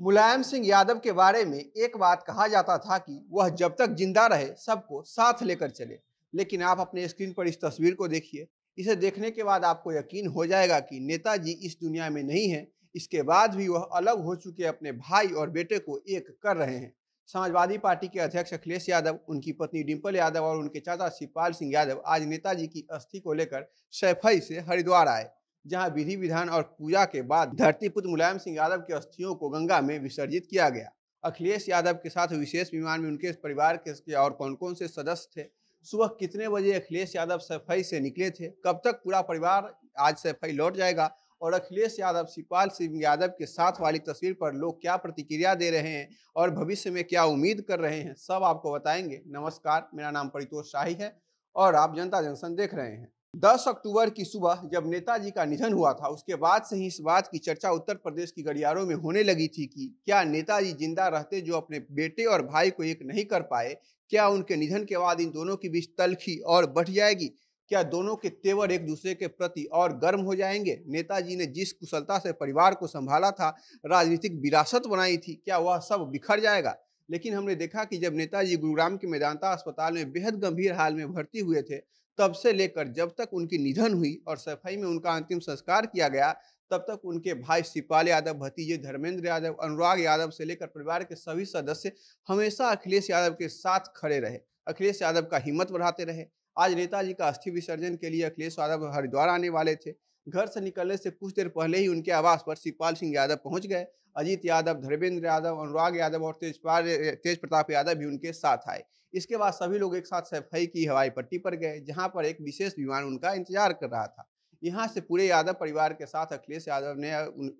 मुलायम सिंह यादव के बारे में एक बात कहा जाता था कि वह जब तक जिंदा रहे सबको साथ लेकर चले लेकिन आप अपने स्क्रीन पर इस तस्वीर को देखिए इसे देखने के बाद आपको यकीन हो जाएगा कि नेताजी इस दुनिया में नहीं है इसके बाद भी वह अलग हो चुके अपने भाई और बेटे को एक कर रहे हैं समाजवादी पार्टी के अध्यक्ष अखिलेश यादव उनकी पत्नी डिम्पल यादव और उनके चाचा शिवपाल सिंह यादव आज नेताजी की अस्थि को लेकर सैफई से हरिद्वार आए जहां विधि विधान और पूजा के बाद धरती पुत्र मुलायम सिंह यादव की अस्थियों को गंगा में विसर्जित किया गया अखिलेश यादव के साथ विशेष विमान में उनके परिवार के और कौन कौन से सदस्य थे सुबह कितने बजे अखिलेश यादव सफाई से निकले थे कब तक पूरा परिवार आज सफाई लौट जाएगा और अखिलेश यादव शिवपाल सिंह यादव के साथ वाली तस्वीर पर लोग क्या प्रतिक्रिया दे रहे हैं और भविष्य में क्या उम्मीद कर रहे हैं सब आपको बताएंगे नमस्कार मेरा नाम परितोष शाही है और आप जनता जंक्शन देख रहे हैं 10 अक्टूबर की सुबह जब नेताजी का निधन हुआ था उसके बाद से ही इस बात की चर्चा उत्तर प्रदेश की गलियारों में होने लगी थी कि क्या नेताजी जिंदा रहते जो अपने बेटे और भाई को एक नहीं कर पाए क्या उनके निधन के बाद इन दोनों के बीच तलखी और बढ़ जाएगी क्या दोनों के तेवर एक दूसरे के प्रति और गर्म हो जाएंगे नेताजी ने जिस कुशलता से परिवार को संभाला था राजनीतिक विरासत बनाई थी क्या वह सब बिखर जाएगा लेकिन हमने देखा कि जब नेताजी गुरुग्राम के मेदांता अस्पताल में बेहद गंभीर हाल में भर्ती हुए थे तब से लेकर जब तक उनकी निधन हुई और सफाई में उनका अंतिम संस्कार किया गया तब तक उनके भाई शिपाल यादव भतीजे धर्मेंद्र यादव अनुराग यादव से लेकर परिवार के सभी सदस्य हमेशा अखिलेश यादव के साथ खड़े रहे अखिलेश यादव का हिम्मत बढ़ाते रहे आज नेताजी का अस्थि विसर्जन के लिए अखिलेश यादव हरिद्वार आने वाले थे घर से निकलने से कुछ देर पहले ही उनके आवास पर शिवपाल सिंह यादव पहुंच गए अजीत यादव धर्मेंद्र यादव अनुराग यादव और तेजपाल तेज प्रताप यादव भी उनके साथ आए इसके बाद सभी लोग एक साथ सफाई की हवाई पट्टी पर गए जहां पर एक विशेष विमान उनका इंतजार कर रहा था यहाँ से पूरे यादव परिवार के साथ अखिलेश यादव ने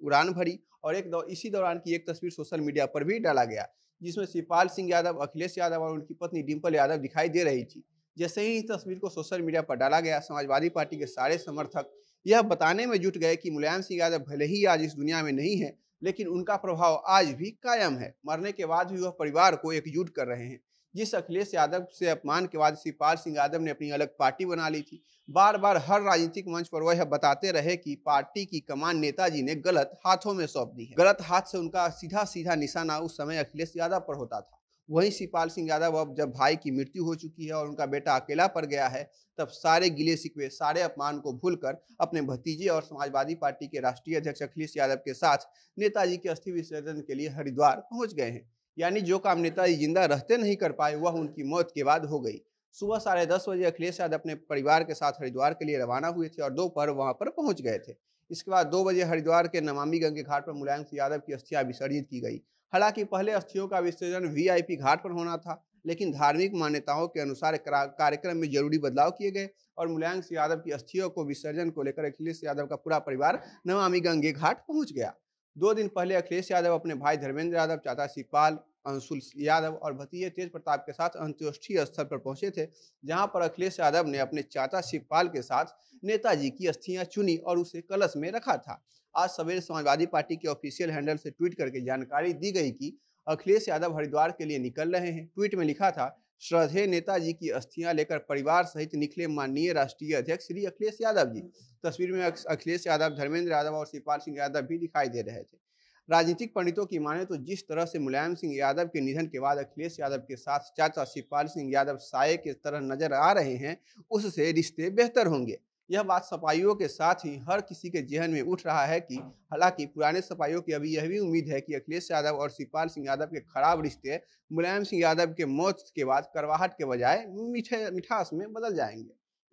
उड़ान भरी और एक दौ, इसी दौरान की एक तस्वीर सोशल मीडिया पर भी डाला गया जिसमें शिवपाल सिंह यादव अखिलेश यादव और उनकी पत्नी डिम्पल यादव दिखाई दे रही थी जैसे ही इस तस्वीर को सोशल मीडिया पर डाला गया समाजवादी पार्टी के सारे समर्थक यह बताने में जुट गए कि मुलायम सिंह यादव भले ही आज इस दुनिया में नहीं है लेकिन उनका प्रभाव आज भी कायम है मरने के बाद भी वह परिवार को एकजुट कर रहे हैं जिस अखिलेश यादव से अपमान के बाद शिवपाल सिंह यादव ने अपनी अलग पार्टी बना ली थी बार बार हर राजनीतिक मंच पर वह बताते रहे कि पार्टी की कमान नेताजी ने गलत हाथों में सौंप दी है गलत हाथ से उनका सीधा सीधा निशाना उस समय अखिलेश यादव पर होता था वहीं शिवपाल सिंह यादव अब जब भाई की मृत्यु हो चुकी है और उनका बेटा अकेला पड़ गया है तब सारे गिले सिकवे सारे अपमान को भूलकर अपने भतीजे और समाजवादी पार्टी के राष्ट्रीय अध्यक्ष अखिलेश यादव के साथ नेताजी के अस्थि विसर्जन के लिए हरिद्वार पहुंच गए हैं यानी जो काम नेताजी जिंदा रहते नहीं कर पाए वह उनकी मौत के बाद हो गई सुबह साढ़े दस बजे अखिलेश यादव अपने परिवार के साथ हरिद्वार के लिए रवाना हुए थे और दोपहर वहां पर पहुंच गए थे इसके बाद दो बजे हरिद्वार के नमामि गंगे घाट पर मुलायम सिंह यादव की अस्थियां विसर्जित की गई हालांकि पहले अस्थियों का विसर्जन वीआईपी घाट पर होना था लेकिन धार्मिक मान्यताओं के अनुसार कार्यक्रम में जरूरी बदलाव किए गए और मुलायम सिंह यादव की अस्थियों को विसर्जन को लेकर अखिलेश यादव का पूरा परिवार नमामि गंगे घाट पहुंच गया दो दिन पहले अखिलेश यादव अपने भाई धर्मेंद्र यादव चाचा शिवपाल अंशुल यादव और भतीजे तेज प्रताप के साथ अंत्योष्ठी स्थल पर पहुंचे थे जहां पर अखिलेश यादव ने अपने चाचा शिवपाल के साथ नेताजी की अस्थियां चुनी और उसे कलश में रखा था आज सवेरे समाजवादी पार्टी के ऑफिशियल हैंडल से ट्वीट करके जानकारी दी गई कि अखिलेश यादव हरिद्वार के लिए निकल रहे हैं ट्वीट में लिखा था श्रद्धे नेताजी की अस्थियां लेकर परिवार सहित निकले माननीय राष्ट्रीय अध्यक्ष श्री अखिलेश यादव जी तस्वीर में अखिलेश यादव धर्मेंद्र यादव और शिवपाल सिंह यादव भी दिखाई दे रहे थे राजनीतिक पंडितों की माने तो जिस तरह से मुलायम सिंह यादव के निधन के बाद अखिलेश यादव के साथ चाचा शिवपाल सिंह यादव साय के तरह नजर आ रहे हैं उससे रिश्ते बेहतर होंगे यह बात सपाइयों के साथ ही हर किसी के जहन में उठ रहा है कि हालांकि पुराने सपाइयों की अभी यह भी उम्मीद है कि अखिलेश यादव और शिवपाल सिंह यादव के खराब रिश्ते मुलायम सिंह यादव के मौत के बाद करवाहट के बजाय मीठे मिठास में बदल जाएंगे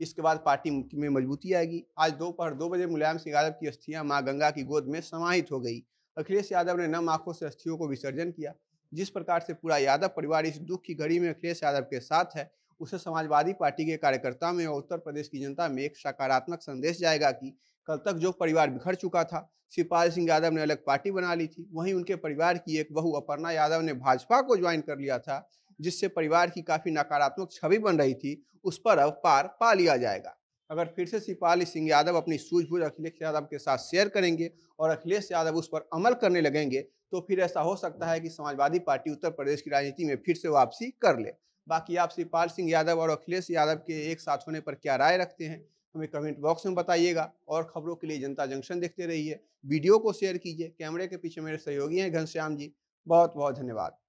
इसके बाद पार्टी में मजबूती आएगी आज दोपहर दो, दो बजे मुलायम सिंह यादव की अस्थियां माँ गंगा की गोद में समाहित हो गई अखिलेश यादव ने नम आंखों से अस्थियों को विसर्जन किया जिस प्रकार से पूरा यादव परिवार इस दुख की घड़ी में अखिलेश यादव के साथ है उसे समाजवादी पार्टी के कार्यकर्ता में और उत्तर प्रदेश की जनता में एक सकारात्मक संदेश जाएगा कि कल तक जो परिवार बिखर चुका था शिवपाल सिंह यादव ने अलग पार्टी बना ली थी वहीं उनके परिवार की एक बहू अपर्णा यादव ने भाजपा को ज्वाइन कर लिया था जिससे परिवार की काफी नकारात्मक छवि बन रही थी उस पर अब पार पा लिया जाएगा अगर फिर से शिपाली सिंह यादव अपनी सूझबूझ अखिलेश यादव के साथ शेयर करेंगे और अखिलेश यादव उस पर अमल करने लगेंगे तो फिर ऐसा हो सकता है कि समाजवादी पार्टी उत्तर प्रदेश की राजनीति में फिर से वापसी कर ले बाकी आप शिवपाल सिंह यादव और अखिलेश यादव के एक साथ होने पर क्या राय रखते हैं हमें कमेंट बॉक्स में बताइएगा और खबरों के लिए जनता जंक्शन देखते रहिए वीडियो को शेयर कीजिए कैमरे के पीछे मेरे सहयोगी हैं घनश्याम जी बहुत बहुत धन्यवाद